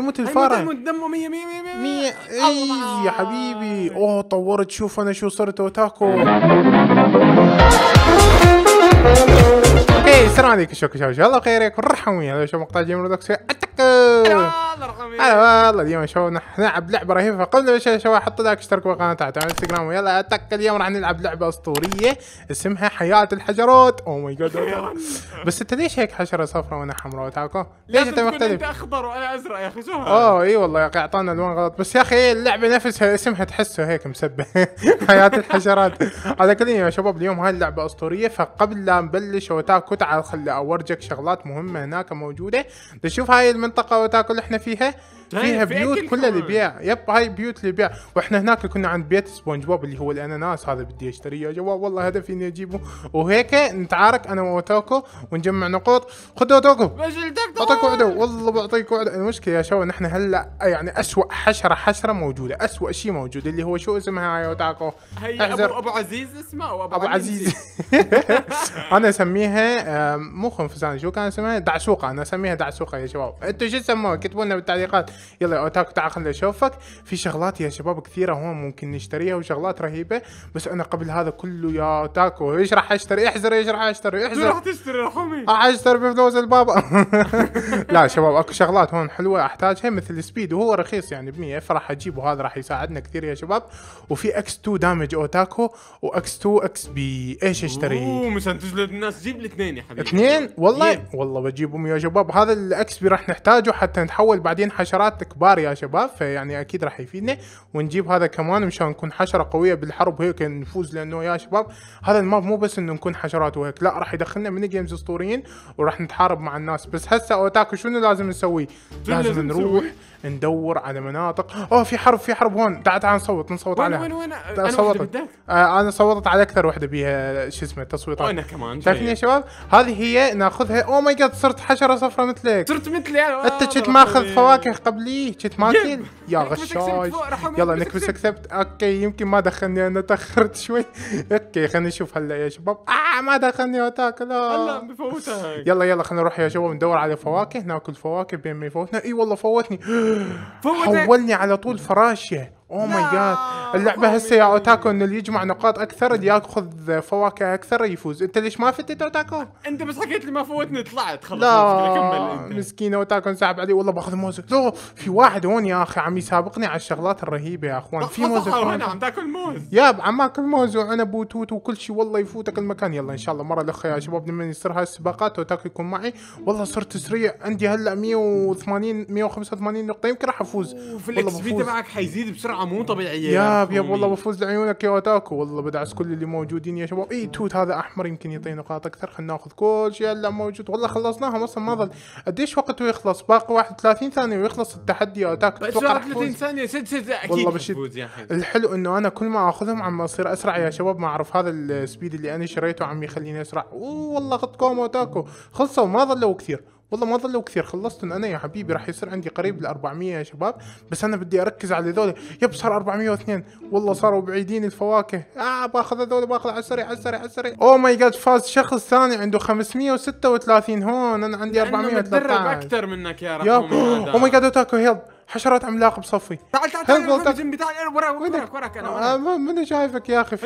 موت الفرع دمه دمه 100 100 100 100 اي يا حبيبي اوه طورت شوف انا شو صرت اوتاكو اوكي السلام عليكم شكرا ان شاء الله بخير ياكم مرحبا وياكم هذا مقطع جيم رودكس هلا والله اليوم شو نلعب لعبه رهيبه فقبل ما شباب حط لايك اشترك بالقناه تحت على الانستغرام ويلا اتك اليوم راح نلعب لعبه اسطوريه اسمها حياه الحشرات او ماي جاد بس انت ليش هيك حشره صفراء وانا حمراء تاكو؟ ليش انت مختلف؟ انت اخضر وانا ازرق يا اخي شو اوه اي والله يا اخي اعطانا الوان غلط بس يا اخي إيه اللعبه نفسها اسمها تحسه هيك مسبه حياه الحشرات على كل يا شباب اليوم هاي اللعبه اسطوريه فقبل لا نبلش وتاكو تعال خلي اورجك شغلات مهمه هناك موجوده تشوف هاي الم... المنطقة وتاكل احنا فيها فيها إيه، بيوت كلها لبيع يب هاي بيوت لبيع واحنا هناك كنا عند بيت سبونج بوب اللي هو الاناناس هذا بدي اشتريه يا جواب والله هدفي اني اجيبه وهيك نتعارك انا وتوكو ونجمع نقاط خذوا توكو بعطيك وعده والله بعطيك وعده المشكله يا شباب نحن هلا يعني اسوء حشره حشره موجوده اسوء شيء موجود اللي هو شو اسمها يا اوتاكو هي ابو ابو عزيز اسمه او ابو, أبو عزيز انا اسميها مو خنفسان شو كان اسمها دعسوقه انا اسميها دعسوقه يا شباب انتم شو تسموها كتبوا لنا بالتعليقات يلا يا اوتاكو تعال خليني اشوفك في شغلات يا شباب كثيره هون ممكن نشتريها وشغلات رهيبه بس انا قبل هذا كله يا اوتاكو ايش راح اشتري احزر ايش راح اشتري احزر راح تشتري يا راح اشتري بفلوس البابا لا شباب اكو شغلات هون حلوه احتاجها مثل سبيد وهو رخيص يعني ب 100 فراح اجيبه هذا راح يساعدنا كثير يا شباب وفي اكس 2 دامج اوتاكو واكس 2 اكس بي ايش اشتري؟ اوه تجلد الناس جيب الاثنين يا حبيبي اثنين والله والله بجيبهم يا شباب هذا الاكس بي راح نحتاجه حتى نتحول بعدين حشرات حشرات كبار يا شباب فيعني اكيد راح يفيدنا ونجيب هذا كمان مشان نكون حشره قويه بالحرب هيك نفوز لانه يا شباب هذا الماب مو بس انه نكون حشرات وهيك لا راح يدخلنا من جيمز اسطوريين وراح نتحارب مع الناس بس هسه اوتاكو شنو لازم نسوي؟ لازم, نروح ندور على مناطق اوه في حرب في حرب هون تعال تعال نصوت نصوت عليها وين وين انا صوتت آه انا صوتت على اكثر وحده بيها شو اسمه تصويتات وانا كمان تعرفين يا شباب هذه هي ناخذها او ماي جاد صرت حشره صفراء مثلك صرت مثلي انا انت كنت آه، ماخذ فواكه قبل جاب لي كنت ماكل يا غشاش يلا نكبس اكسبت اوكي يمكن ما دخلني انا تاخرت شوي اوكي خلينا نشوف هلا يا شباب آه ما دخلني وتاك لا بفوتها يلا يلا خلينا نروح يا شباب ندور على فواكه ناكل فواكه بين ما يفوتنا اي والله فوتني فوتني حولني على طول فراشه اوه ماي جاد اللعبه هسه يا اوتاكو انه اللي يجمع نقاط اكثر اللي ياخذ فواكه اكثر يفوز انت ليش ما فتت اوتاكو؟ انت بس حكيت لي ما فوتني طلعت خلاص لا كمل مسكين اوتاكو انسحب علي والله باخذ موز لا في واحد هون يا اخي عم يسابقني على الشغلات الرهيبه يا اخوان في موز هنا عم تاكل موز يا عم اكل موز وعنب وتوت وكل شيء والله يفوتك المكان يلا ان شاء الله مره الاخ يا شباب لما يصير هاي السباقات اوتاكو يكون معي والله صرت سريع عندي هلا 180 185 نقطه يمكن راح افوز وفي الاكس تبعك حيزيد بسرعه آه، مو طبيعيه ياب يعني، ياب والله إيه. بفوز لعيونك يا اوتاكو والله بدعس كل اللي موجودين يا شباب اي توت هذا احمر يمكن يعطي نقاط اكثر خلينا ناخذ كل شيء اللي موجود والله خلصناهم اصلا ما ظل قديش وقته يخلص باقي 31 ثانيه ويخلص التحدي يا اوتاكو بس 31 ثانيه سد سد اكيد والله بشد الحلو انه انا كل ما اخذهم عم اصير اسرع يا شباب ما اعرف هذا السبيد اللي انا شريته عم يخليني اسرع والله كوم اوتاكو خلصوا ما ظلوا كثير والله ما ظلوا كثير خلصتهم انا يا حبيبي راح يصير عندي قريب ل 400 يا شباب بس انا بدي اركز على هذول يب صار 402 والله صاروا بعيدين الفواكه اه باخذ هذول باخذ على السريع على السريع على السريع او ماي جاد فاز شخص ثاني عنده 536 هون انا عندي 413 اكثر منك يا رب او ماي جاد اوتاكو هيلب حشرات عملاقه بصفي تعال تعال تعال تعال جنبي تعال انا وراك وراك وراك انا آه، ماني شايفك يا اخي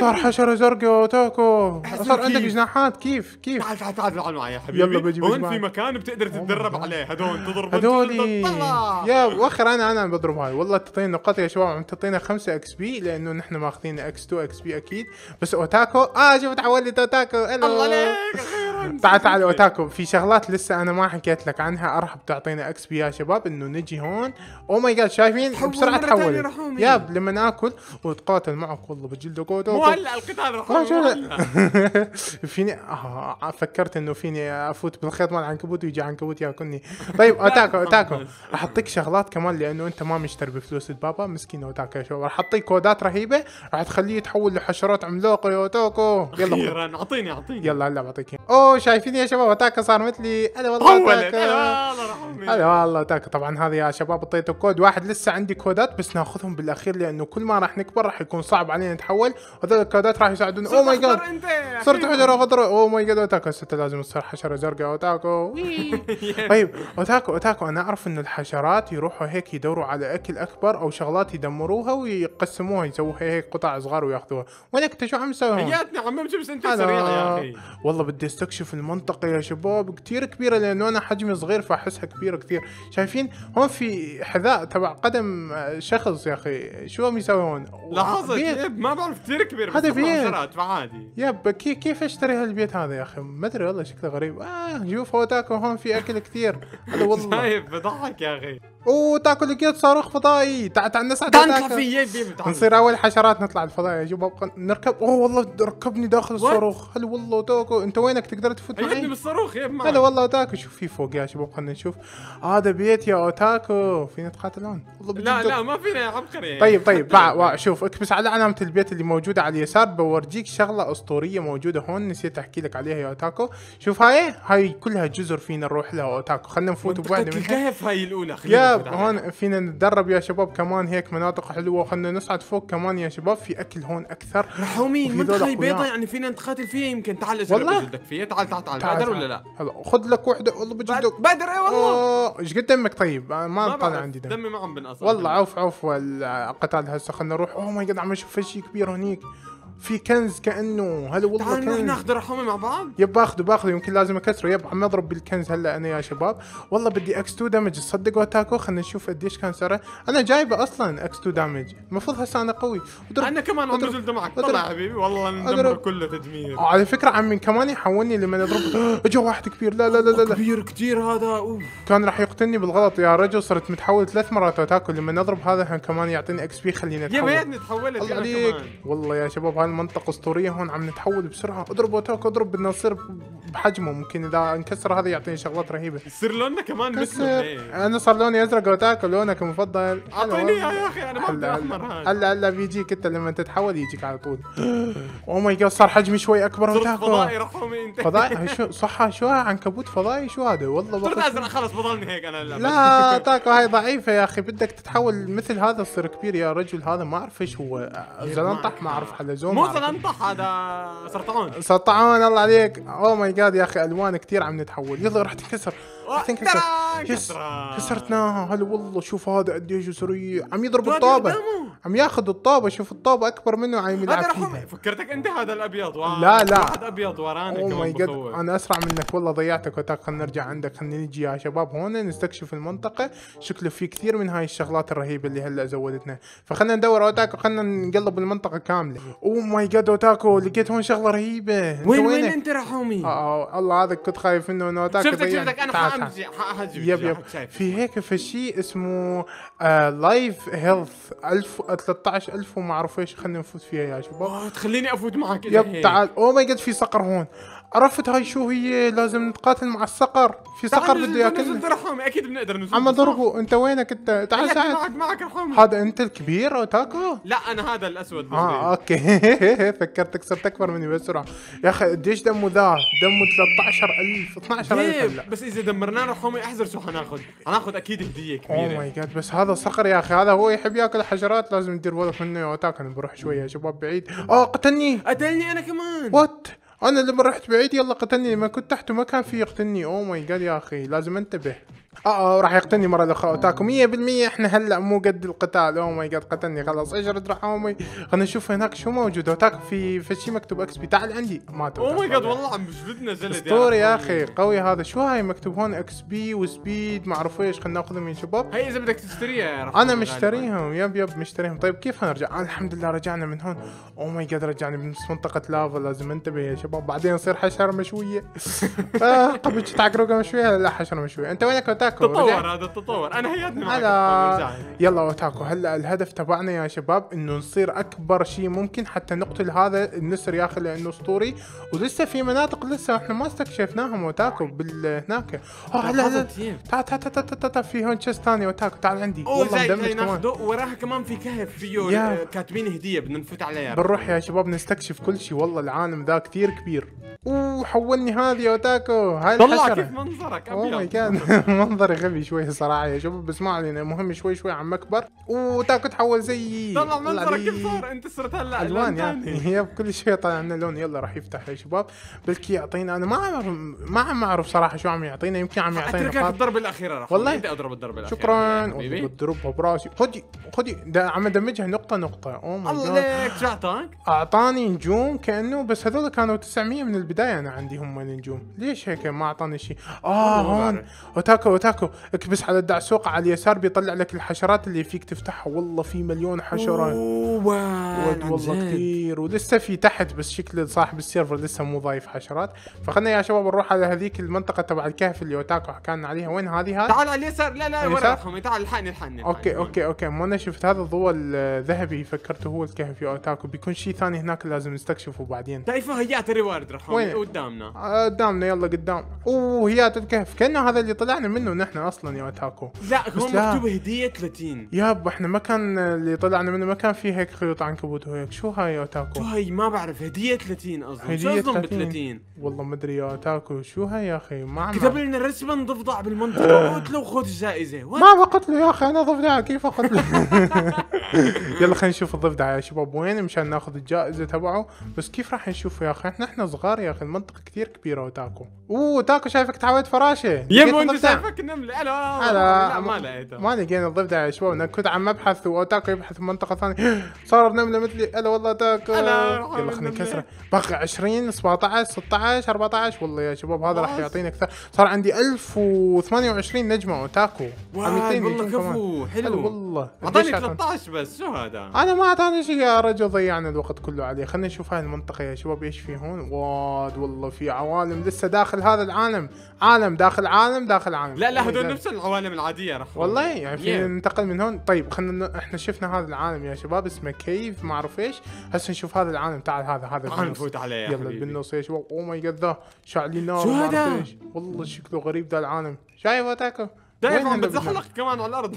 صار حشره زرقاء وتاكو صار عندك جناحات كيف كيف تعال تعال تعال تعال معي يا حبيبي يلا بجيب هون في مكان بتقدر تتدرب عليه هدول تضرب هدولي إيه. يا واخر انا انا بضرب هاي والله تعطينا نقاط يا شباب عم تعطينا 5 اكس بي لانه نحن ماخذين اكس 2 اكس بي اكيد بس اوتاكو اه تحول لي اوتاكو الله عليك تعال تعال اوتاكو في شغلات لسه انا ما حكيت لك عنها ارحب تعطينا اكس بي يا شباب انه نجي هون او ماي جاد شايفين بسرعه تحول ياب لما ناكل وتقاتل معك والله بجلد جودو مو هلا القتال رح آه، فيني آه،, آه فكرت انه فيني افوت بالخيط مال العنكبوت ويجي عنكبوت ياكلني طيب اوتاكو اوتاكو اعطيك شغلات كمان لانه انت ما مشتري بفلوس البابا مسكين اوتاكو يا شباب راح اعطيك كودات رهيبه راح تخليه يتحول لحشرات عملاقه يا اوتاكو يلا اخيرا اعطيني اعطيني يلا هلا بعطيك اوه شايفين يا شباب اوتاكو صار مثلي هلا والله هلا والله اوتاكو طبعا هذا هذه يا شباب اعطيته كود واحد لسه عندي كودات بس ناخذهم بالاخير لانه كل ما راح نكبر راح يكون صعب علينا نتحول هذول الكودات راح يساعدونا او ماي جاد صرت حجره خضراء او ماي جاد اوتاكو هسه لازم تصير حشره زرقاء اوتاكو طيب اوتاكو اوتاكو انا اعرف انه الحشرات يروحوا هيك يدوروا على اكل اكبر او شغلات يدمروها ويقسموها يسووها هيك قطع صغار وياخذوها وينك انت شو عم تسوي؟ حياتنا عم شو بس انت سريع يا اخي والله بدي استكشف المنطقه يا شباب كثير كبيره لانه انا حجمي صغير فاحسها كبيره كثير شايفين هون هو في حذاء تبع قدم شخص يا اخي شو هم يسوون؟ لحظة إيه، يب ما بعرف كثير كبير هذا بيت عادي يب كيف كيف اشتري هالبيت هذا يا اخي؟ ما ادري والله شكله غريب اه شوف هو هون في اكل كثير هذا والله شايف بضحك يا اخي اوه تاكل لقيت صاروخ فضائي تاع تاع الناس نصير اول حشرات نطلع الفضاء يا شباب نركب اوه والله ركبني داخل الصاروخ هلا والله تاكو انت وينك تقدر تفوت معي بالصاروخ يا هلا والله تاكو شوف في فوق يا شباب خلينا نشوف هذا آه بيت يا اوتاكو فينا تقاتلون لا لا ما فينا يا عبقري طيب طيب شوف اكبس على علامه البيت اللي موجوده على اليسار بورجيك شغله اسطوريه موجوده هون نسيت احكي لك عليها يا اوتاكو شوف هاي هاي كلها جزر فينا نروح لها اوتاكو خلينا نفوت بوحده منها هاي الاولى شباب هون فينا نتدرب يا شباب كمان هيك مناطق حلوه وخلنا نصعد فوق كمان يا شباب في اكل هون اكثر رحومين منطقه بيضاء يعني فينا نتقاتل فيها يمكن تعال اجرب بجدك فيها تعال تعال تعال بقدر ولا لا؟ هلا خذ لك وحده والله بجلدك بقدر اي والله آه، ايش قد دمك طيب آه، ما طالع عندي دم دمي ما عم بنقص والله عوف عوف القتال هسه خلينا نروح اوه ماي جاد عم اشوف شيء كبير هنيك في كنز كانه هل والله تعال نروح ناخذ رحومي مع بعض يب باخذه باخذه يمكن لازم اكسره يب عم اضرب بالكنز هلا انا يا شباب والله بدي اكس 2 دامج تصدقوا اتاكو خلينا نشوف قديش كان سعره انا جايبه اصلا اكس 2 دامج المفروض هسه انا قوي انا كمان عم نزل دمعك طلع حبيبي والله ندمر كله تدمير آه، على فكره عمي كمان يحولني لما اضرب اجى واحد كبير لا لا لا لا, لا. كبير كثير هذا أوه. كان راح يقتلني بالغلط يا رجل صرت متحول ثلاث مرات اتاكو لما اضرب هذا كمان يعطيني اكس بي خليني اتحول يا بيتني تحولت والله عليك والله يا شباب المنطقة أسطورية هون عم نتحول بسرعة اضرب وتوك اضرب بدنا نصير بحجمه ممكن إذا انكسر هذا يعطيني شغلات رهيبة يصير لوننا كمان مثله أنا صار لوني أزرق وتاك لونك المفضل أعطيني إياه يا أخي أنا ما بدي أحمر هذا هلا هلا بيجيك أنت لما تتحول يجيك على طول أوه ماي جاد صار حجمي شوي أكبر وتاك فضائي رقمي أنت فضائي شو صح شو عنكبوت فضائي شو هذا والله صرت أزرق خلص بضلني هيك أنا لا تاكو هاي ضعيفة يا أخي بدك تتحول مثل هذا تصير كبير يا رجل هذا ما أعرف إيش هو زلنطح ما أعرف حلزوم مو زلنطحه هذا سرطعون سرطعون الله عليك او ماي جاد يا اخي الوان كثير عم نتحول يلا رح تنكسر كسرتناها هلا والله شوف هذا قديش سريع عم يضرب الطابه عم ياخذ الطابه شوف الطابه اكبر منه عم يلعب فيها فكرتك انت هذا الابيض واو. لا لا واحد ابيض ورانا oh كمان جاد انا اسرع منك والله ضيعتك وتاك خلينا نرجع عندك خلينا نجي يا شباب هون نستكشف المنطقه شكله في كثير من هاي الشغلات الرهيبه اللي هلا زودتنا فخلينا ندور اوتاكو خلينا نقلب المنطقه كامله اوه ماي جاد اوتاكو لقيت هون شغله رهيبه وين وين انت رحومي آه،, اه الله هذا كنت خايف منه انه اوتاكو شفتك شفتك انا يب يب في هيك في شيء اسمه لايف هيلث 13000 وما اعرف ايش خلينا نفوت فيها يا شباب آه، تخليني افوت معك يب تعال او ماي جاد في صقر هون عرفت هاي شو هي لازم نتقاتل مع الصقر في صقر بده ياكلنا درحوم اكيد بنقدر نزل عم ضربه انت وينك انت تعال تعال معك معك رحوم هذا انت الكبير اوتاكو لا انا هذا الاسود اه اوكي فكرتك صرت اكبر مني بسرعه يا اخي قديش دمه ذا دمه 13000 12000 بس اذا دمرناه رحومي احذر شو حناخذ حناخذ اكيد هديه كبيره اوه ماي جاد بس هذا صقر يا اخي هذا هو يحب ياكل حشرات لازم ندير بالك منه يا اوتاكو انا بروح شويه يا شباب بعيد اه قتلني قتلني انا كمان وات انا لما رحت بعيد يلا قتلني لما كنت تحته ما كان في يقتلني اوه ماي جاد يا اخي لازم انتبه آه،, اه راح يقتلني مره الاخرى اوتاكو 100% احنا هلا مو قد القتال او ماي جاد قتلني خلاص اجرد راح امي oh خلينا نشوف هناك شو موجود اوتاكو في في شيء مكتوب اكس بي تعال عندي ما او ماي جاد والله عم بجبدنا زلد اسطوري يا اخي قوي هذا شو هاي مكتوب هون اكس بي وسبيد ما اعرف ايش خلينا ناخذهم يا شباب هي اذا بدك تشتريها انا مشتريهم يب يب مشتريهم طيب كيف هنرجع آه، الحمد لله رجعنا من هون او ماي جاد رجعنا من منطقه لافا لازم انتبه يا شباب بعدين يصير حشره مشويه آه، قبل تعقروقه مشويه لا حشره مشويه انت وينك اوتاكو اوتاكو تطور هذا التطور انا هيتني هذا يلا اوتاكو هلا الهدف تبعنا يا شباب انه نصير اكبر شيء ممكن حتى نقتل هذا النسر يا اخي لانه اسطوري ولسه في مناطق لسه احنا ما استكشفناهم اوتاكو بال هناك اه هلا هلا طيب. تعال تعال تعال تعال تعال في هون تشيست ثاني اوتاكو تعال عندي والله زي وراها كمان في كهف فيه كاتبين هديه بدنا نفوت عليها بنروح يا شباب نستكشف كل شيء والله العالم ذا كثير كبير اوه حولني هذه اوتاكو هاي طلع كيف منظرك oh ابيض منظري غبي شوي صراحه يا شباب بس ما علينا المهم شوي شوي عم اكبر وتاك تحول زي طلع منظرك كيف صار انت صرت هلا الوان يعني يب كل شيء طلع لنا لون يلا راح يفتح يا شباب بلكي يعطينا انا ما ما عم اعرف صراحه شو عم يعطينا يمكن عم يعطينا اتركك الضربه الاخيره رح والله بدي اضرب الضربه الاخيره شكرا بضربها براسي خدي خدي ده عم ادمجها نقطه نقطه او ماي الله ليك شو اعطاك؟ اعطاني نجوم كانه بس هذول كانوا 900 من البدايه انا عندي هم النجوم ليش هيك ما اعطاني شيء اه هون اوتاكا اوتاكا هناك اكبس على الدعسوقة على اليسار بيطلع لك الحشرات اللي فيك تفتحها والله في مليون حشرة اوه والله كثير ولسه في تحت بس شكل صاحب السيرفر لسه مو ضايف حشرات فخلنا يا شباب نروح على هذيك المنطقة تبع الكهف اللي اوتاكو حكى عليها وين هذه هذه؟ تعال على اليسار لا لا وراكم تعال الحقني الحقني اوكي اوكي اوكي ما انا شفت هذا الضوء الذهبي آه، فكرته هو الكهف يا اوتاكو بيكون شيء ثاني هناك لازم نستكشفه بعدين شايفه هيات الريورد رحمي قدامنا آه، قدامنا يلا قدام اوه هيات الكهف كانه هذا اللي طلعنا منه نحن اصلا يا تاكو لا هو مكتوب هديه 30 ياب احنا ما كان اللي طلعنا منه ما كان فيه هيك خيوط عنكبوت وهيك شو هاي يا تاكو شو هاي ما بعرف هديه 30 قصدي شو اظن ب 30 والله ما ادري يا تاكو شو هاي يا اخي ما كتب لنا رسما ضفدع بالمنطقه له وخذ الجائزه ما بقتله يا اخي انا ضفدع كيف اقتله يلا خلينا نشوف الضفدع يا شباب وين مشان ناخذ الجائزه تبعه بس كيف راح نشوفه يا اخي احنا احنا صغار يا اخي المنطقه كثير كبيره وتاكو اوه تاكو شايفك تعودت فراشه يبو انت شايفك ممكن نملى الو ما لقيته ما لقينا الضفدع يا شباب انا كنت عم ابحث واوتاكو يبحث في منطقه ثانيه صار نمله مثلي هلا والله اوتاكو يلا خلينا نكسره باقي 20 17 16 14 والله يا شباب هذا راح يعطيني اكثر صار عندي 1028 نجمه اوتاكو والله كفو حلو والله اعطاني 13 بس شو هذا انا ما اعطاني شيء يا رجل ضيعنا الوقت كله عليه خلينا نشوف هاي المنطقه يا شباب ايش في هون واد والله في عوالم لسه داخل هذا العالم عالم داخل عالم داخل عالم لا لا هذول نفس العوالم العاديه راح والله يعني في yeah. ننتقل من هون طيب خلينا احنا شفنا هذا العالم يا شباب اسمه كيف ما اعرف ايش هسه نشوف هذا العالم تعال هذا هذا تعال نفوت عليه يلا حبيبي. بالنص يا شباب او ماي جاد ذا شعلي نار شو هذا والله شكله غريب ذا العالم شايف اتاكو دايما عم بتزحلق كمان على الارض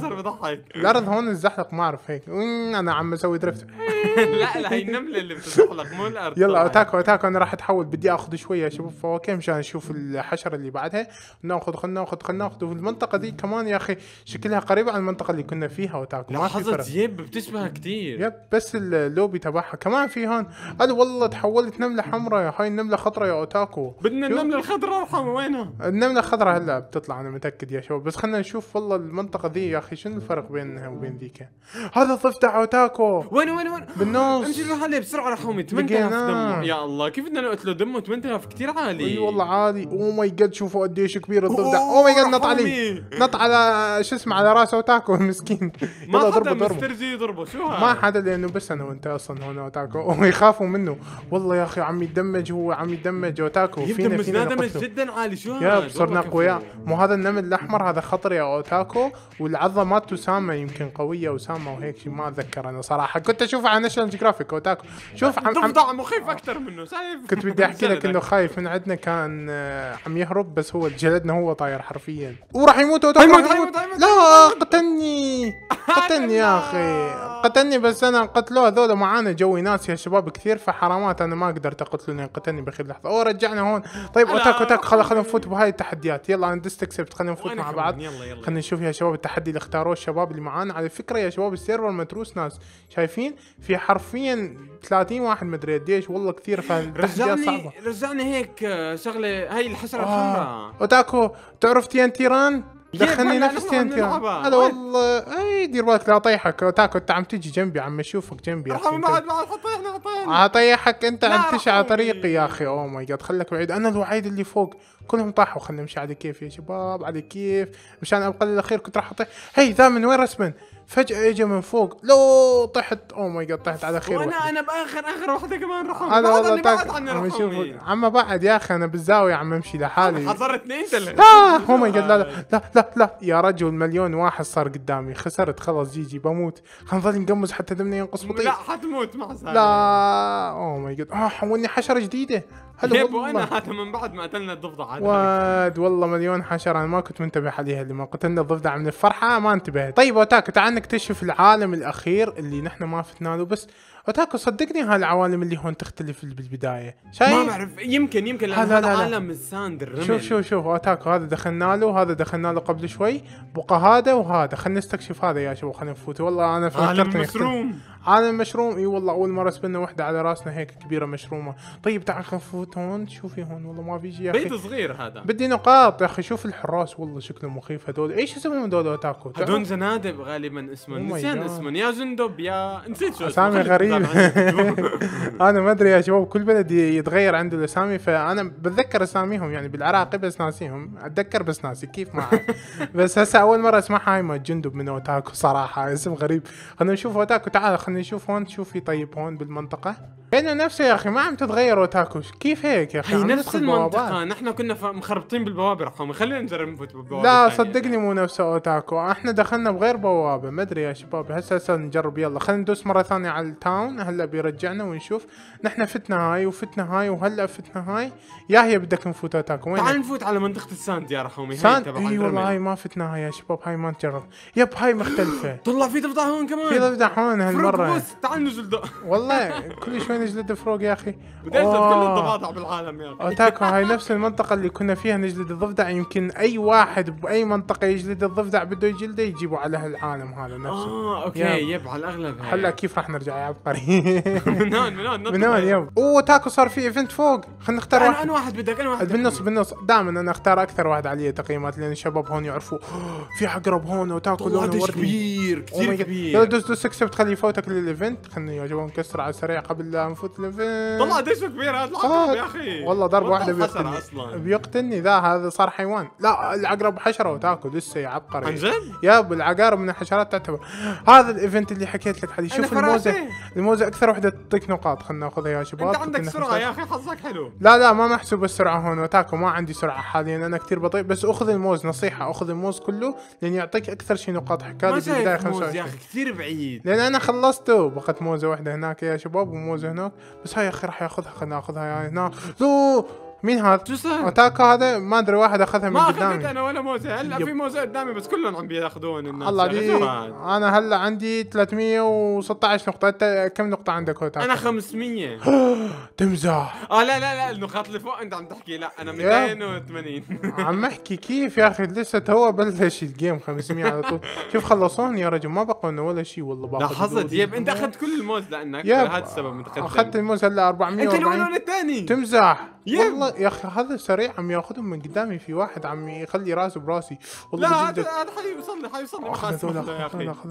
صار بضحك الارض هون الزحلق ما اعرف هيك انا عم اسوي درفت لا لا هي النمله اللي بتزحلق مو الارض يلا اتاكو اتاكو انا راح اتحول بدي اخذ شويه اشوف فواكه مشان اشوف الحشره اللي بعدها ناخذ خلنا ناخذ خلنا ناخذ والمنطقه دي كمان يا اخي شكلها قريبه عن المنطقه اللي كنا فيها اتاكو ما في فرق يب بتشبه كثير يب بس اللوبي تبعها كمان في هون قال والله تحولت نمله حمراء هاي النمله خضراء يا اوتاكو بدنا النمله الخضراء وينها النمله الخضراء هلا بتطلع انا متاكد يا شباب بس خلينا نشوف والله المنطقه ذي يا اخي شنو الفرق بينها وبين ذيك هذا ضفدع اوتاكو وين وين وين بالنص امشي له عليه بسرعه راح هو يتمنى يا الله كيف بدنا نقتله دمه 8000 كثير عالي اي والله عالي او ماي جاد شوفوا قديش كبير الضفدع او ماي جاد نط عليه نط على شو اسمه على راسه اوتاكو المسكين ما حدا مسترجي يضربه شو ما حدا لانه بس انا وانت اصلا هون اوتاكو هم oh يخافوا منه والله يا اخي عم يدمج هو عم يدمج اوتاكو فينا فينا دمج جدا عالي شو يا صرنا قوياء مو هذا النمل لحم الاحمر هذا خطري يا اوتاكو والعظه ما سامه يمكن قويه وسامه وهيك شيء ما اتذكر انا صراحه كنت اشوفه على ناشونال جرافيك اوتاكو شوف عم عم مخيف اكثر منه سايف كنت بدي احكي لك انه خايف من عندنا كان آه، عم يهرب بس هو جلدنا هو طاير حرفيا وراح يموت اوتاكو يموت يموت لا قتلني قتلني يا اخي قتلني بس انا قتلوه هذول معانا جوي ناس يا شباب كثير فحرامات انا ما قدرت اقتله يعني قتلني باخر لحظه او رجعنا هون طيب اوتاكو اوتاكو خلينا نفوت بهاي التحديات يلا انا سبت خلينا نفوت نشوف مع بعض خلينا نشوف يا شباب التحدي اللي اختاروه الشباب اللي معانا على فكره يا شباب السيرفر متروس ناس شايفين في حرفيا 30 واحد مدري قديش والله كثير فالتحديات صعبه رزعنا هيك آه، شغله هاي آه. الحمراء اوتاكو تعرف تيان تيران؟ دخلني نفس تيران هذا والله اي دير بالك لا اطيحك اوتاكو انت عم تجي جنبي عم اشوفك جنبي يا اخي ما عاد ما اطيحك انت عم على طريقي يا اخي او ماي جاد خليك بعيد انا الوحيد اللي فوق كلهم طاحوا خلينا نمشي على كيف يا شباب على كيف مشان ابقى للاخير كنت راح اطيح هي ذا من وين رسمن فجاه اجى من فوق لو طحت او ماي جاد طحت على خير وانا انا باخر اخر وحده كمان رحومي انا والله بعد عني عم بعد يا اخي انا بالزاويه عم امشي لحالي حضرتني اثنين ثلاث آه، oh لا او ماي جاد لا لا لا لا يا رجل مليون واحد صار قدامي خسرت خلاص جيجي بموت حنظل نقمز حتى دمنا ينقص بطيء لا حتموت مع لا او ماي جاد اه حولني حشره جديده هلا طيب، وانا هذا من بعد ما قتلنا الضفدع هذا واد والله مليون حشرة انا ما كنت منتبه عليها لما قتلنا الضفدع من الفرحة ما انتبهت طيب اوتاكو تعال نكتشف العالم الاخير اللي نحن ما فتنا له بس اوتاكو صدقني هالعوالم اللي هون تختلف بالبداية شايف ما بعرف يمكن يمكن لان هذا عالم الساند الرمل شوف شوف شوف اوتاكو هذا دخلنا له وهذا دخلنا له قبل شوي بقى هذا وهذا خلينا نستكشف هذا يا شباب خلينا نفوت والله انا عالم مشروم عالم مشروم اي والله اول مرة سبنا وحدة على راسنا هيك كبيرة مشرومة طيب تعال خلينا نفوت وصلت هون شوفي هون والله ما في شيء يا اخي بيت صغير هذا بدي نقاط يا اخي شوف الحراس والله شكلهم مخيف هذول ايش اسمهم هذول اوتاكو هذول زنادب غالبا اسمهم oh نسيان اسمهم يا زندب يا نسيت شو اسامي غريب انا ما ادري يا شباب كل بلد يتغير عنده الاسامي فانا بتذكر اساميهم يعني بالعراقي بس ناسيهم اتذكر بس ناسي كيف ما بس هسه اول مره اسمعها هاي جندب من اوتاكو صراحه اسم غريب خلينا نشوف اوتاكو تعال خلينا نشوف هون في طيب هون بالمنطقه بين نفسه يا اخي ما عم تتغير اوتاكو كيف هيك يا اخي هي نفس المنطقه نحن كنا مخربطين بالبوابه رقم خلينا نجرب نفوت بالبوابه لا صدقني مو نفس اوتاكو احنا دخلنا بغير بوابه ما ادري يا شباب هسه هسه نجرب يلا خلينا ندوس مره ثانيه على التاون هلا بيرجعنا ونشوف نحن فتنا هاي وفتنا هاي وهلا فتنا هاي يا هي بدك نفوت اوتاكو وين تعال نفوت على منطقه الساند يا رقمي ساند اي والله هاي ما فتنا هاي يا شباب هاي ما نجرب يب هاي مختلفه طلع في ضفدع هون كمان في ضفدع هون هالمره تعال نزل والله كل شوي وين نجلد فروق يا اخي؟ بديت كل آه. الضفادع بالعالم يا اخي اوتاكو هاي نفس المنطقه اللي كنا فيها نجلد الضفدع يمكن اي واحد باي منطقه يجلد الضفدع بده يجلده يجيبوا على هالعالم هذا نفسه اه اوكي يب, يب على الاغلب هلا كيف راح نرجع يا عبقري؟ من هون من هون من هون يب اوه تاكو صار في ايفنت فوق خلينا نختار واحد انا واحد بدك انا واحد بالنص بالنص دائما انا اختار اكثر واحد علي تقييمات لان الشباب هون يعرفوا في عقرب هون وتاكو طيب، لونه كبير oh كثير كبير يلا دوس دوس اكسبت خلي يفوتك للايفنت خلينا يا جماعه نكسر على السريع قبل لا عم فوت لفين طلع دش كبير هذا العقرب آه، يا اخي والله ضرب واحده بيقتلني أصلاً. بيقتلني ذا هذا صار حيوان لا العقرب حشره وتاكل لسه عبقري عن جد؟ ابو العقارب من الحشرات تعتبر هذا الايفنت اللي حكيت لك عليه شوف الموزه الموزه اكثر وحده تعطيك نقاط خلينا ناخذها يا شباب انت عندك سرعه يا اخي حظك حلو لا لا ما محسوب السرعه هون وتاكو ما عندي سرعه حاليا انا كثير بطيء بس اخذ الموز نصيحه اخذ الموز كله لان يعطيك اكثر شيء نقاط حكايه بالبدايه موز يا اخي كثير بعيد لان انا خلصته بقت موزه واحده هناك يا شباب وموزه هنا هناك بس هاي اخي راح ياخذها خلنا ناخذها هاي يعني هنا لو مين هذا؟ شو صار؟ اتاكا هذا ما ادري واحد اخذها من قدامي ما اخذت انا ولا موزه هلا في موزه قدامي بس كلهم عم بياخذون الناس الله دي انا هلا عندي 316 نقطة انت كم نقطة عندك هو انا 500 تمزح اه لا لا لا النقاط اللي فوق انت عم تحكي لا انا 280 عم احكي كيف يا اخي لسه تو بلش الجيم 500 على طول كيف خلصوني يا رجل ما بقوا ولا شيء والله باخذ لاحظت يب انت اخذت كل الموز لانك لهذا السبب اخذت الموز هلا 400 انت الاول ولا الثاني تمزح يب والله يا اخي هذا سريع عم ياخذهم من قدامي في واحد عم يخلي راسه براسي والله لا هذا حيوصل حيوصل اخذ هذول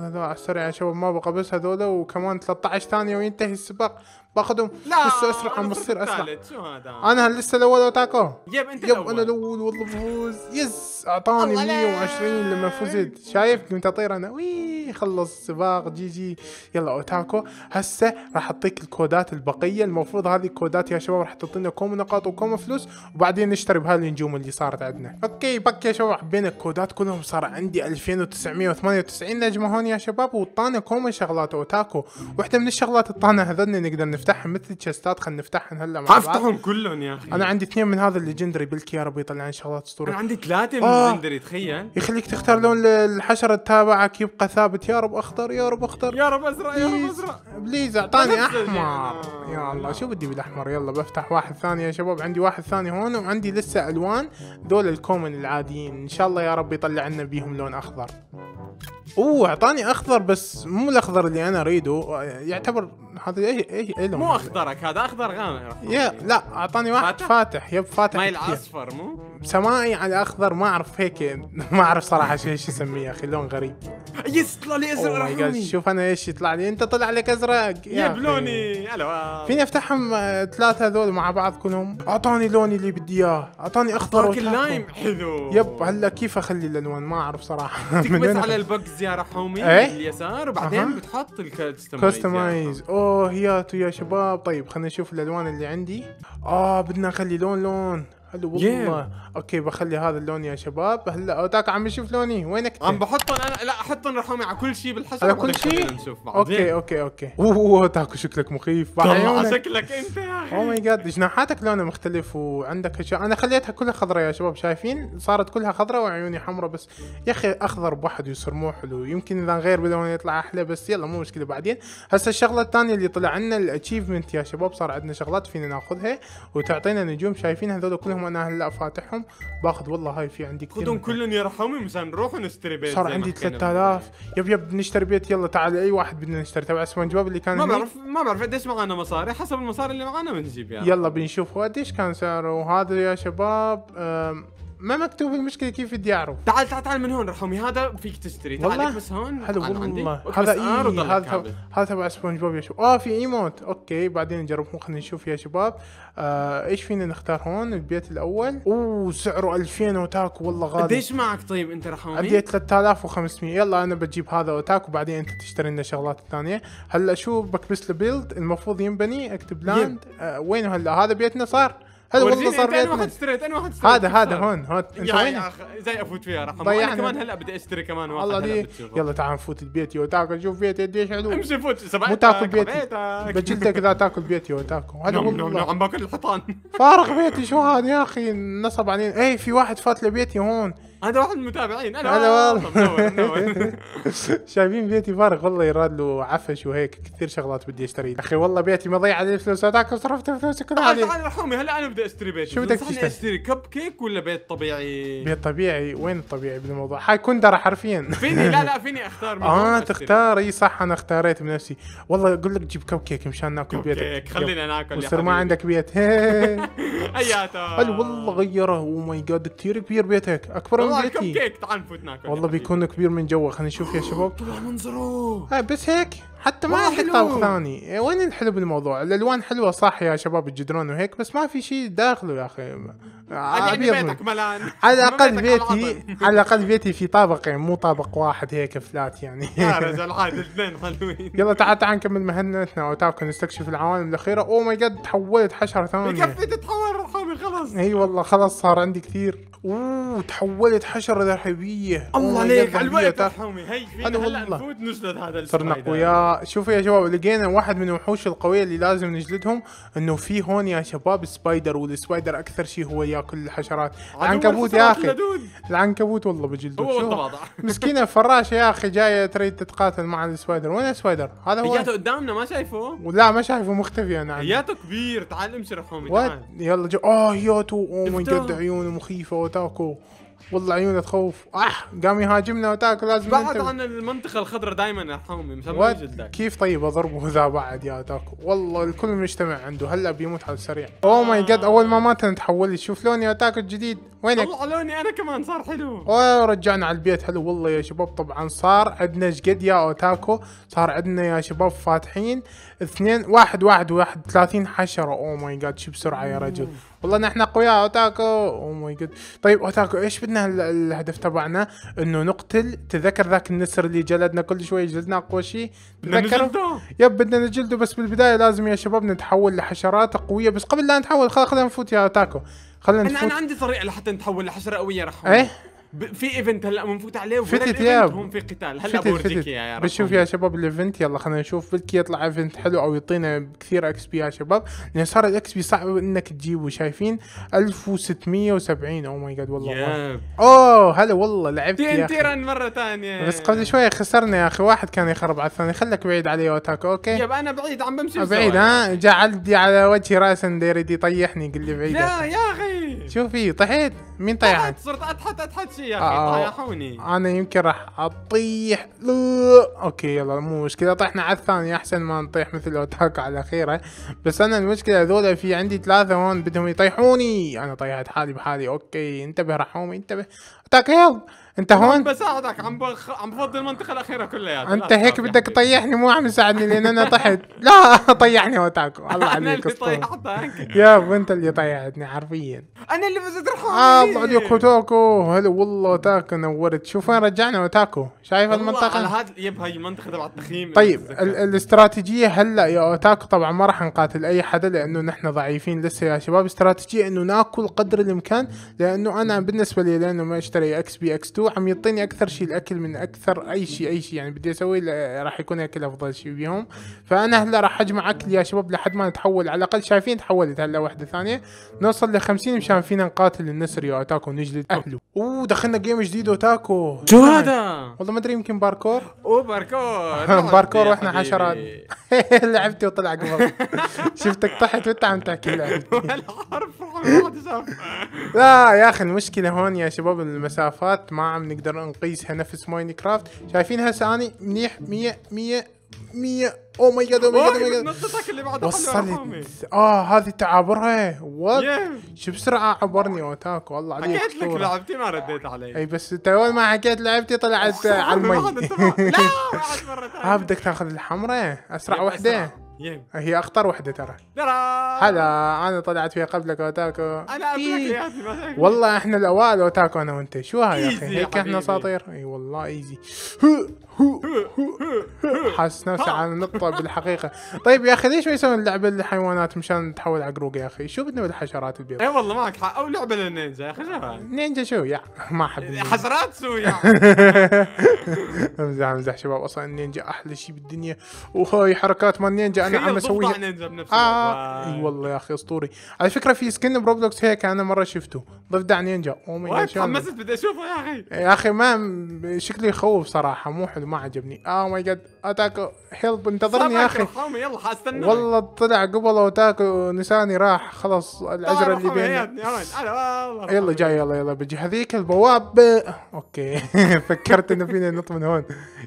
هذول على السريع يا شباب ما بقى بس هذول وكمان 13 ثانيه وينتهي السباق باخذهم لا لسه اسرع عم بصير اسرع شو هذا انا لسه الاول اتاكو يب انت يب الأول. انا الاول والله بفوز يس اعطاني 120 لما فزت شايف كنت اطير انا وي خلص السباق جي جي يلا اوتاكو هسه راح اعطيك الكودات البقيه المفروض هذه الكودات يا شباب راح تعطينا كوم نقاط وكوم فلوس فلوس وبعدين نشتري بهاي النجوم اللي صارت عندنا اوكي بك يا شباب حبينا الكودات كلهم صار عندي 2998 نجمه هون يا شباب وطانا كوما شغلات اوتاكو وحده من الشغلات الطانا هذن نقدر نفتحها مثل الشستات خلينا نفتحهم هلا مع بعض كلهم يا اخي انا عندي اثنين من هذا الليجندري بالك يا رب يطلع شغلات اسطوريه انا عندي ثلاثه من الليجندري آه. تخيل يخليك تختار لون الحشره تابعك يبقى ثابت يا رب اخضر يا رب اخضر يا رب ازرق يا رب ازرق بليز اعطاني احمر يا الله شو بدي بالاحمر يلا بفتح واحد ثاني يا شباب عندي واحد واحد ثاني هون وعندي لسه الوان دول الكومن العاديين ان شاء الله يا رب يطلع لنا بيهم لون اخضر اوه اعطاني اخضر بس مو الاخضر اللي انا اريده يعتبر هذا ايش ايش اي مو اخضرك هذا اخضر غامق يا لا اعطاني واحد فاتح, فاتح يب فاتح مايل اصفر مو سمائي على اخضر ما اعرف هيك ما اعرف صراحه شو ايش اسميه اخي لون غريب يس طلع لي ازرق رحمني شوف انا ايش يطلع لي انت طلع لك ازرق يب لوني الو فيني افتحهم آه، ثلاثه هذول مع بعض كلهم اعطاني لوني اللي بدي اياه اعطاني اخضر وكل لايم حلو يب هلا كيف اخلي الالوان ما اعرف صراحه تكبس على بق زياره حومي ايه؟ اليسار وبعدين أه. بتحط الكستمايز اوه هياتو يا شباب طيب خلينا نشوف الالوان اللي عندي اه بدنا نخلي لون لون هلا والله yeah. اوكي بخلي هذا اللون يا شباب هلا اوتاك عم يشوف لوني وينك عم بحطهم انا لا احطهم رحومي على كل شيء بالحسب على كل شيء اوكي اوكي اوكي اوه اوتاك شكلك مخيف طلع شكلك انت يا اخي او ماي جاد جناحاتك لونه مختلف وعندك اشياء انا خليتها كلها خضراء يا شباب شايفين صارت كلها خضراء وعيوني حمراء بس يا اخي اخضر بوحده يصير مو حلو يمكن اذا نغير بلون يطلع احلى بس يلا مو مشكله بعدين هسه الشغله الثانيه اللي طلع لنا الاتشيفمنت يا شباب صار عندنا شغلات فينا ناخذها وتعطينا نجوم شايفين هذول كلهم لهم انا هلا فاتحهم باخذ والله هاي في عندي كثير خذهم كلهم يرحمهم مثلا نروح نشتري بيت صار عندي 3000 يب يب نشتري بيت يلا تعال اي واحد بدنا نشتري تبع سبونج باب اللي كان ما بعرف ما بعرف قديش معنا مصاري حسب المصاري اللي معنا بنجيب يعني يلا بنشوف قديش كان سعره وهذا يا شباب ما مكتوب المشكله كيف بدي اعرف تعال تعال تعال من هون رحومي هذا فيك تشتري تعال بس هون حلو والله هذا اي هذا هذا تبع سبونج بوب يا شباب اه في ايموت اوكي بعدين نجرب خلينا نشوف يا شباب آه ايش فينا نختار هون البيت الاول اوه سعره 2000 اوتاكو والله غالي قديش معك طيب انت رحومي عندي 3500 يلا انا بجيب هذا اوتاكو وبعدين انت تشتري لنا شغلات ثانيه هلا شو بكبس له بيلد المفروض ينبني اكتب لاند آه وين هلا هذا بيتنا صار هذا والله صار انا واحد اشتريت انا واحد اشتريت هذا هذا هون هون انت وين؟ زي افوت فيها رقم انا كمان هلا بدي اشتري كمان واحد والله دي يلا تعال نفوت البيت يو تاكل شوف بيتي قديش حلو امشي فوت مو تاكل بيتي بجلدك اذا تاكل بيتي يو تاكل هذا نعم، هو نعم، نعم. عم باكل الحيطان فارغ بيتي شو هذا يا اخي نصب علينا اي في واحد فات لبيتي هون هذا واحد من المتابعين انا انا آه، والله شايفين بيتي فارغ والله يراد له عفش وهيك كثير شغلات بدي اشتري اخي والله بيتي مضيع عليه فلوس هذاك صرفت فلوسي كلها عليه تعال رحومي هلا انا بدي اشتري بيت شو بدك تشتري؟ اشتري كب كيك ولا بيت طبيعي؟ بيت طبيعي وين الطبيعي بالموضوع؟ هاي كندرة حرفيا فيني لا لا فيني اختار اه تختار اي صح انا اختاريت بنفسي والله اقول لك جيب كب كيك مشان ناكل بيتك خلينا ناكل وصير ما عندك بيت اياتا والله غيره او ماي جاد كثير كبير بيتك اكبر والله كب كيك تعال نفوت ناكل والله بيكون كبير من جوا خلينا نشوف يا شباب طلع منظره آه، هاي بس هيك حتى ما يحط طبخ ثاني إيه، وين الحلو بالموضوع الالوان حلوه صح يا شباب الجدران وهيك بس ما في شيء داخله يا اخي يعني بيتك ملان على الاقل بيتي على الاقل بيتي في طابقين يعني مو طابق واحد هيك فلات يعني يا رجل عادي اثنين حلوين يلا تعال تعال نكمل مهنتنا وتاكل نستكشف العوالم الاخيره اوه ماي جاد تحولت حشره ثانيه يكفي تتحول رحمي خلاص اي والله خلاص صار عندي كثير اوه تحولت حشره ذهبيه oh الله عليك على الوقت رحمي هي فينا هلا نفوت نجلد هذا صرنا اقوياء شوفوا يا شباب لقينا واحد من الوحوش القويه اللي لازم نجلدهم انه في هون يا شباب سبايدر والسبايدر اكثر شيء هو يا ياكل الحشرات العنكبوت يا اخي العنكبوت والله بجلده هو والضفادع مسكينه الفراشه يا اخي جايه تريد تتقاتل مع السويدر وين السويدر هذا هو جاته قدامنا ما شايفه لا ما شايفه مختفي انا جاته كبير تعال امشي رحومي تعال يلا جو اوه يوتو اوه ماي جاد عيونه مخيفه وتاكو والله عيونه تخوف اح آه، قام يهاجمنا وتاك لازم بعد انت... عن المنطقه الخضراء دائما حامي مسمى كيف طيب اضربه ذا بعد يا تاك والله الكل مجتمع عنده هلا بيموت على السريع اوه ماي جاد اول ما مات انا تحولت شوف لوني يا تاك الجديد وينك والله لوني انا كمان صار حلو اوه رجعنا على البيت حلو والله يا شباب طبعا صار عندنا ايش قد يا اوتاكو صار عندنا يا شباب فاتحين اثنين واحد واحد واحد 30 حشره اوه ماي جاد شو بسرعه يا رجل والله نحن اقوياء اوتاكو او ماي جاد طيب اوتاكو ايش بدنا الهدف تبعنا انه نقتل تذكر ذاك النسر اللي جلدنا كل شوي جلدنا اقوى شيء تذكر يب بدنا نجلده بس بالبدايه لازم يا شباب نتحول لحشرات قويه بس قبل لا نتحول خلينا نفوت يا اوتاكو خلينا نفوت انا انا عندي طريقه لحتى نتحول لحشره قويه رح ايه في ايفنت هلا بنفوت عليه وفي ايفنت هون في قتال هلا بورجيك يا رب بنشوف يا شباب الايفنت يلا خلينا نشوف بلكي يطلع ايفنت حلو او يعطينا كثير اكس بي يا شباب لان يعني صار الاكس بي صعب انك تجيبه شايفين 1670 او ماي جاد والله اوه هلا والله لعبت تي ان تي رن مره ثانيه بس قبل شوي خسرنا يا اخي واحد كان يخرب على الثاني خليك بعيد علي اوتاكو اوكي يب انا بعيد عم بمشي أه، بعيد ها جعلت على وجهي راسا يريد يطيحني يقول لي بعيد لا يا اخي طيب. شوفي طحيت مين طيح طحت صرت اطحت اطحت شي يا اخي آه طيحوني انا يمكن راح اطيح اوكي يلا مو مشكله طحنا على الثانيه احسن ما نطيح مثل اوتاكا على الاخيره بس انا المشكله هذول في عندي ثلاثه هون بدهم يطيحوني انا طيحت حالي بحالي اوكي انتبه رحومي انتبه اوتاكا طيب، يلا انت هون بساعدك عم بخ... عم بفضي المنطقه الاخيره كلها انت هيك بدك تطيحني يعني. مو عم تساعدني لان انا طحت لا طيحني وتاكو الله عليك انا اللي طيحتك يا انت اللي طيحتني حرفيا انا اللي فزت الحمد اه بعد يا كوتاكو هلا والله تاكو نورت شوف وين رجعنا وتاكو شايف المنطقه على يب هاي المنطقه تبع التخييم طيب ال الاستراتيجيه هلا يا اوتاكو طبعا ما راح نقاتل اي حدا لانه نحن ضعيفين لسه يا شباب استراتيجيه انه ناكل قدر الامكان لانه انا بالنسبه لي لانه ما اشتري اكس بي اكس 2 عم يعطيني اكثر شيء الاكل من اكثر اي شيء اي شيء يعني بدي اسوي راح يكون اكل افضل شيء بيهم فانا هلا راح اجمع اكل يا شباب لحد ما نتحول على الاقل شايفين تحولت هلا وحده ثانيه نوصل ل 50 مشان فينا نقاتل النسر يا اوتاكو نجلد اهله اوه دخلنا جيم جديد اوتاكو شو هذا؟ والله ما ادري يمكن باركور اوه باركور باركور واحنا حشرات لعبتي وطلع قبل شفتك طحت وانت عم تحكي لا يا اخي المشكله هون يا شباب المسافات ما عم نقدر نقيسها نفس ماينكرافت شايفين هسه اني منيح 100 100 100 او ماي جاد او ماي جاد او اللي بعده وصلت اه هذه تعابرها وات شو بسرعه عبرني اوتاك والله عليك حكيت لك لعبتي ما رديت علي اي بس انت اول ما حكيت لعبتي طلعت على المي لا بعد مره ثانيه بدك تاخذ الحمراء اسرع وحده يم. هي اخطر وحده ترى هلا انا طلعت فيها قبلك اوتاكو انا قبلك يا اخي والله احنا الاوائل اوتاكو انا وانت شو هاي يا اخي هيك احنا اساطير اي والله ايزي حاسس نفسي على نقطه بالحقيقه طيب يا اخي ليش ما يسوون لعبه للحيوانات مشان تحول عقروق يا اخي شو بدنا بالحشرات البيضاء اي والله معك حق او لعبه للنينجا يا اخي نينجا شو يا ما احب حشرات شو يا امزح امزح شباب اصلا النينجا احلى شيء بالدنيا وهاي حركات مال النينجا انا يعني عم اسويها آه اي والله يا اخي اسطوري على فكره في سكن بروبلوكس هيك انا مره شفته ضفدع نينجا او ماي جاد تحمست بدي اشوفه يا اخي يا اخي ما شكله يخوف صراحه مو حلو ما عجبني او ماي جاد اتاك هيلب انتظرني يا اخي يلا حستنى والله طلع قبل اوتاكو نساني راح خلاص العجره اللي بيني يلا جاي يلا يلا بجي هذيك البواب اوكي فكرت انه فينا نط من هون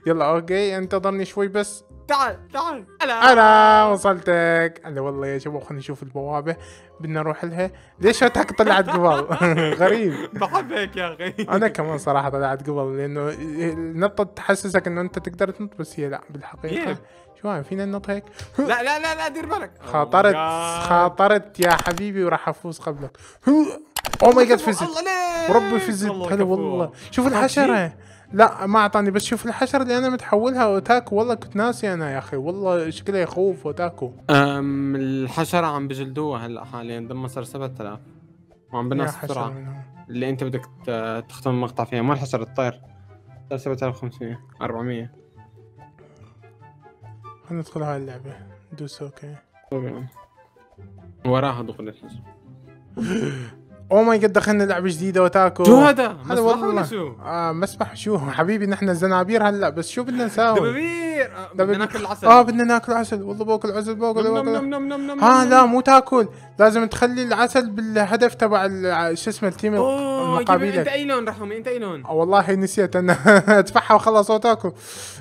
يلا اوكي انتظرني شوي بس تعال تعال انا انا وصلتك انا والله يا شباب خلينا نشوف البوابه بدنا نروح لها ليش هتك طلعت قبل غريب بحب هيك يا اخي انا كمان صراحه طلعت قبل لانه النطه تحسسك انه انت تقدر تنط بس هي لا بالحقيقه yeah. شو يعني فينا ننط هيك لا لا لا لا دير بالك خاطرت خاطرت يا حبيبي وراح افوز قبلك او ماي جاد فزت وربي فزت هلا والله شوف الحشره لا ما اعطاني بس شوف الحشره اللي انا متحولها اوتاكو والله كنت ناسي انا يا اخي والله شكله يخوف اوتاكو أم الحشره عم بجلدوها هلا حاليا دمها صار 7000 وعم بنقص بسرعه اللي انت بدك تختم المقطع فيها ما الحشره الطير صار 7500 400 خلينا ندخل هاي اللعبه دوس اوكي وراها دخول الحشره او ماي جاد دخلنا لعبه جديده وتاكو شو هذا؟ مسبح ولا شو؟ آه مسبح شو حبيبي نحن زنابير هلا بس شو بدنا نساوي؟ كثير آه، بدنا ناكل عسل اه بدنا ناكل عسل والله باكل عسل باكل نم نم نم نم نم ها لا مو تاكل لازم تخلي العسل بالهدف تبع شو اسمه التيم اوه انت اي لون رحمي انت اي لون آه، والله نسيت انا ادفعها وخلص وتاكل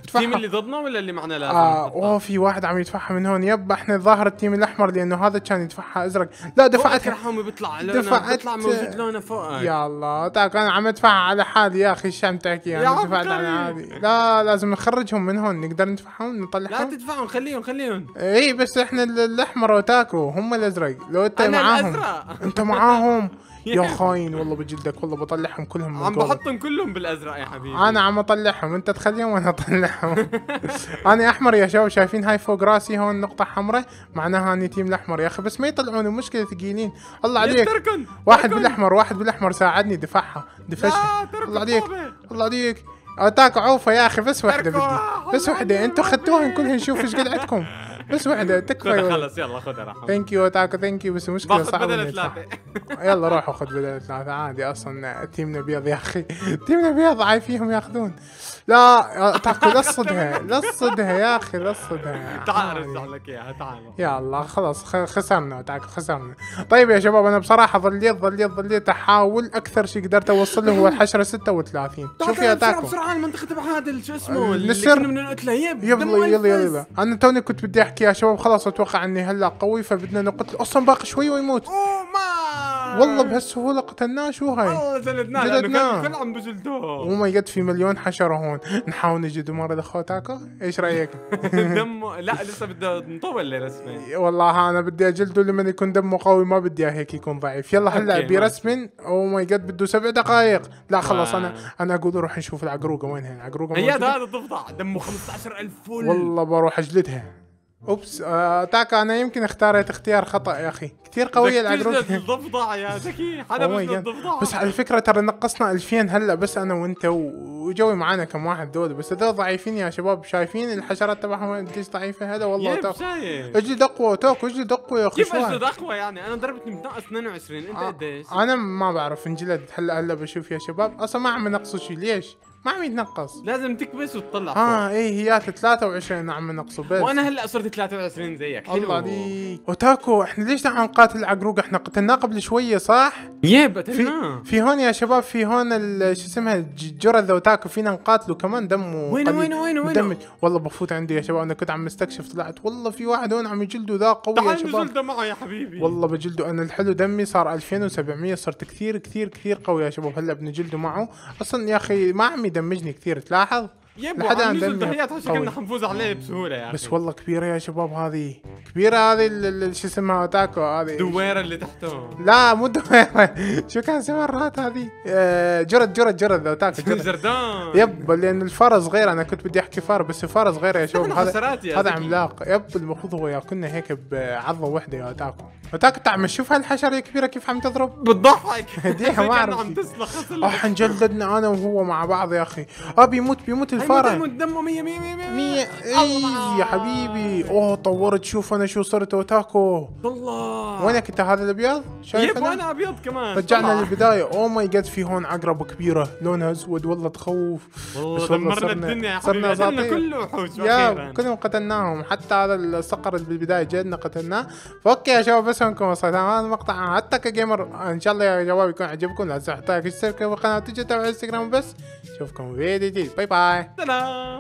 التيم اللي ضدنا ولا اللي معنا لازم اه اوه في واحد عم يدفعها من هون يب احنا الظاهر التيم الاحمر لانه هذا كان يدفعها ازرق لا دفعت رحمي بيطلع لونه دفعت بيطلع موجود لونه فوق يا الله تعال انا عم ادفعها على حالي يا اخي شو عم تحكي انا يعني دفعت على حالي لا لازم نخرجهم من هون نقدر ندفعهم نطلعهم لا تدفعهم خليهم خليهم اي بس احنا الاحمر وتاكو هم الازرق لو انت أنا معاهم الأزرق. انت معاهم يا خاين والله بجلدك والله بطلعهم كلهم من عم بحطهم كلهم بالازرق يا حبيبي انا عم اطلعهم انت تخليهم وانا اطلعهم انا احمر يا شباب شايفين هاي فوق راسي هون نقطه حمراء معناها اني تيم الاحمر يا اخي بس ما يطلعون مشكله ثقيلين الله عليك تركن. واحد تركن. بالاحمر واحد بالاحمر ساعدني دفعها دفشها الله عليك الله عليك اوتاكو عوفة يا اخي بس واحدة بدي بس واحدة انتوا خدتوهن كلهن نشوف ايش قد عندكم بس واحدة تكفى خلص يلا خذها راح ثانك يو تاكو ثانك يو بس المشكلة صعبة بدل ثلاثة يلا روحوا خذ بدل ثلاثة عادي اصلا تيمنا بيض يا اخي تيمنا بيض عايفيهم ياخذون لا تاكل لا تصدها لا تصدها يا اخي لا تصدها تعال لك اياها تعال يا الله خلاص خسرنا تعال خسرنا طيب يا شباب انا بصراحة ظليت ظليت ظليت احاول اكثر شيء قدرت اوصل له هو الحشرة 36 شوف يا تاكو بسرعة المنطقة تبع هذا شو اسمه النسر من القتلة يلا يلا يلا انا توني كنت بدي احكي يا شباب خلاص اتوقع اني هلا قوي فبدنا نقتل اصلا باقي شوي ويموت اوه ما والله بهالسهوله قتلناه شو هاي والله جلدناه لانه كان عم بجلدوه او ماي جاد في مليون حشره هون نحاول نجلد مره اخواتاكو ايش رايك؟ دمه لا لسه بده نطول لرسمه والله انا بدي اجلده لما يكون دمه قوي ما بدي اياه هيك يكون ضعيف يلا هلا برسم او ماي جاد بده سبع دقائق لا خلص انا آه. انا اقول روح نشوف العقروقه وين هي العقروقه هي هذا تفضح دمه 15000 فل والله بروح اجلدها اوبس اتاك آه، انا يمكن اختاريت اختيار خطا يا اخي كثير قويه العدروك الضفدع يا ذكي حدا بس الضفدع بس على فكره ترى نقصنا 2000 هلا بس انا وانت وجوي معانا كم واحد دول بس هذول ضعيفين يا شباب شايفين الحشرات تبعهم قديش ضعيفه هذا والله توك اجلد اقوى توك اجلد اقوى يا اخي كيف اجلد اقوى يعني انا ضربتني بناقص 22 انت آه، قديش؟ انا ما بعرف انجلد هلا هلا بشوف يا شباب اصلا ما عم نقصوا شيء ليش؟ ما عم يتنقص لازم تكبس وتطلع اه ايه هيات 23 عم نقصه بس وانا هلا صرت 23 زيك حلو الله عليك اوتاكو احنا ليش دعنا نقاتل عقروق احنا قتلناه قبل شويه صح؟ يب قتلناه في, في هون يا شباب في هون شو اسمها الجرذ اوتاكو فينا نقاتله كمان دمه وين وين وين وين والله بفوت عندي يا شباب انا كنت عم استكشف طلعت والله في واحد هون عم يجلده ذا قوي يا شباب تعال نجلده معه يا حبيبي والله بجلده انا الحلو دمي صار 2700 صرت كثير كثير كثير قوي يا شباب هلا بنجلده معه اصلا يا اخي ما عم يدمجني كثير تلاحظ يبو ابو لحد الان تحيات شكلنا حنفوز عليه بسهوله يا اخي يعني. بس والله كبيره يا شباب هذه كبيره هذه شو اسمها اوتاكو هذه دويره اللي تحتهم لا مو دويره شو كان اسمها الرات هذه آه، جرد جرد جرد اوتاكو جرد زردان يب لان الفار صغير انا كنت بدي احكي فار بس الفار صغير يا شباب هذا هذا عملاق يب المفروض هو ياكلنا هيك بعضه وحده يا اوتاكو وتاك انت عم تشوف هالحشره الكبيره كيف عم تضرب بتضحك هديها ما اعرف عم تسلخ اه حنجلدنا انا وهو مع بعض يا اخي اه بيموت بيموت الفاره بيموت دمه 100 100 100 100 اي يا حبيبي اوه طورت شوف انا شو صرت وتاكو الله وينك انت هذا الابيض شايف انا ابيض كمان رجعنا للبدايه اوه ماي جاد في هون عقرب كبيره لونها اسود والله تخوف والله دمرنا الدنيا يا حبيبي قتلنا كل وحوش يا يعني. كلهم قتلناهم حتى هذا الصقر اللي بالبدايه جدنا قتلناه فاوكي يا شباب بس شلونكم وصلت هذا المقطع حتى كجيمر ان شاء الله يا جواب يكون عجبكم لا تنسوا تشتركوا طيب، في القناه وتجوا تابع الانستغرام بس اشوفكم في فيديو جديد باي باي سلام